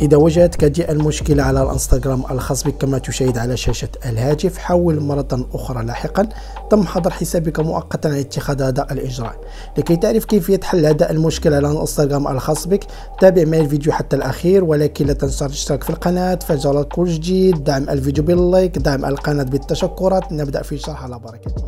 إذا واجهتك المشكلة على الانستغرام الخاص بك كما تشاهد على شاشة الهاتف حول مرة أخرى لاحقا تم حظر حسابك مؤقتا على اتخاذ هذا الإجراء لكي تعرف كيفية حل هذا المشكلة على الانستغرام الخاص بك تابع معي الفيديو حتى الأخير ولكن لا تنسى الاشتراك في القناة فجرات كل جديد دعم الفيديو باللايك دعم القناة بالتشكرات نبدأ في شرح على بركة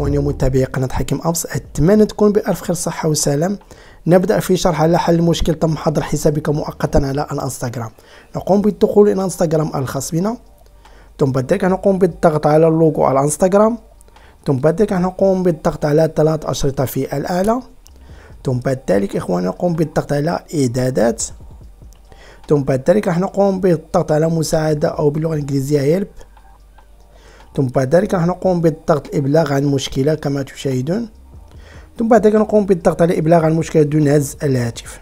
اخواني ومتابعي قناه حكيم ابس اتمنى تكون بالف خير صحه وسلام نبدا في شرح على حل مشكل تم حظر حسابك مؤقتا على الانستغرام نقوم بالدخول الى انستغرام الخاص بنا ثم بعد ذلك نقوم بالضغط على اللوجو على الانستغرام ثم بعد ذلك نقوم بالضغط على ثلاث اشرطه في الاعلى ثم بعد ذلك اخواني نقوم بالضغط على اعدادات ثم بعد ذلك راح نقوم بالضغط على مساعده او باللغه الانجليزيه هيلب ثم بعد ذلك راح نقوم بالضغط إبلاغ عن مشكلة كما تشاهدون ثم بعد ذلك نقوم بالضغط على إبلاغ عن مشكلة دون هز الهاتف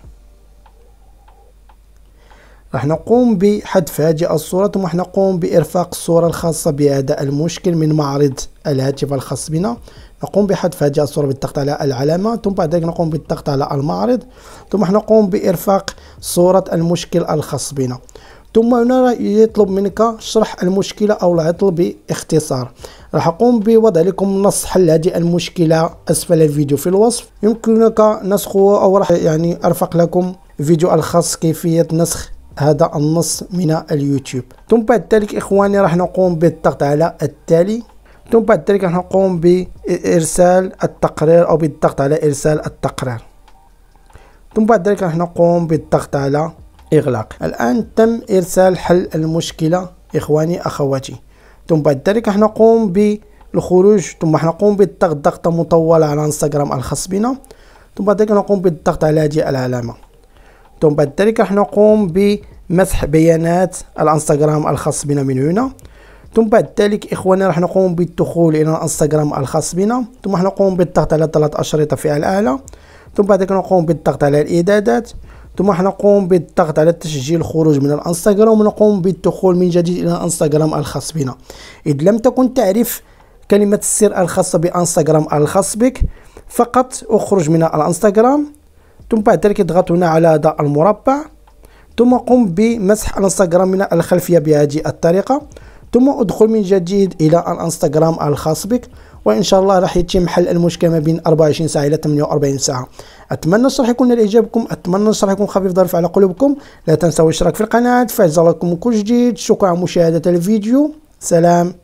راح نقوم بحذف هذه الصورة ثم راح نقوم بإرفاق الصورة الخاصة بهذا المشكل من معرض الهاتف الخاص بنا نقوم بحذف هذه الصورة بالضغط على العلامة ثم بعد ذلك نقوم بالضغط على المعرض ثم نقوم بإرفاق صورة المشكل الخاص بنا ثم هنا يطلب منك شرح المشكلة أو العطل باختصار راح أقوم بوضع لكم نص حل هذه المشكلة أسفل الفيديو في الوصف يمكنك نسخه أو راح يعني أرفق لكم فيديو الخاص كيفية نسخ هذا النص من اليوتيوب ثم بعد ذلك إخواني راح نقوم بالضغط على التالي ثم بعد ذلك راح نقوم بإرسال التقرير أو بالضغط على إرسال التقرير ثم بعد ذلك راح نقوم بالضغط على إغلاق الآن تم إرسال حل المشكلة إخواني أخواتي ثم بعد ذلك نقوم بالخروج ثم حنقوم بالضغط ضغطة مطولة على انستغرام الخاص بنا ثم بعد ذلك نقوم بالضغط على هذه العلامة ثم بعد ذلك نقوم بمسح بيانات الانستغرام الخاص بنا من هنا ثم بعد ذلك اخواني راح نقوم بالدخول الى الانستغرام الخاص بنا ثم راح نقوم بالضغط على ثلاث اشرطه في الاعلى ثم بعد ذلك نقوم بالضغط على الاعدادات ثم حنقوم بالضغط على تسجيل الخروج من الانستغرام ونقوم بالدخول من جديد الى انستغرام الخاص بنا اذ لم تكن تعرف كلمة السر الخاصة بانستغرام الخاص بك فقط اخرج من الانستغرام ثم بعد ذلك اضغط هنا على هذا المربع ثم قم بمسح الانستغرام من الخلفية بهذه الطريقة ثم ادخل من جديد الى الانستغرام الخاص بك وان شاء الله راح يتم حل المشكلة ما بين 24 ساعة الى 48 ساعة اتمنى الشرح يكون نال اعجابكم اتمنى الشرح يكون خفيف ظريف على قلوبكم لا تنسوا الاشتراك في القناه فعل زر كل جديد شكرا على مشاهده الفيديو سلام